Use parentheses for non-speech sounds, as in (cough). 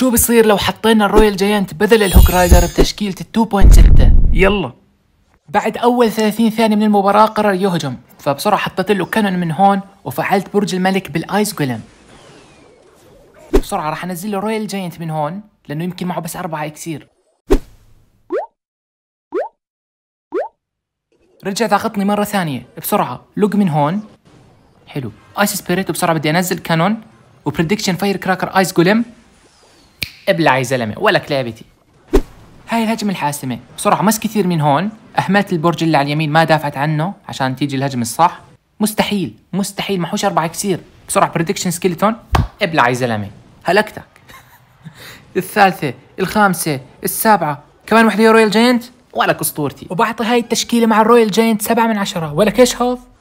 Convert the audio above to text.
شو بصير لو حطينا الرويال جاينت بدل الهوك رايدر بتشكيلة ال 2.6 يلا بعد أول 30 ثانية من المباراة قرر يهجم فبسرعة حطيت له كانون من هون وفعلت برج الملك بالآيس جولم بسرعة راح أنزل له رويال جاينت من هون لأنه يمكن معه بس أربعة إكسير رجع ضغطني مرة ثانية بسرعة لوج من هون حلو ايس سبيريت وبسرعة بدي انزل كانون وبريدكشن فاير كراكر ايس جولم ابلع يا زلمه ولك لعبتي هاي الهجمة الحاسمة بسرعة مس كثير من هون أهملت البرج اللي على اليمين ما دافعت عنه عشان تيجي الهجمة الصح مستحيل مستحيل محوش أربعة كثير بسرعة بريدكشن سكيلتون ابلع يا زلمة هلكتك (laughs) الثالثة الخامسة السابعة كمان وحدة يا رويال جاينت ولك أسطورتي وبعطي هاي التشكيلة مع الرويال جاينت سبعة من عشرة ولك إيش هوف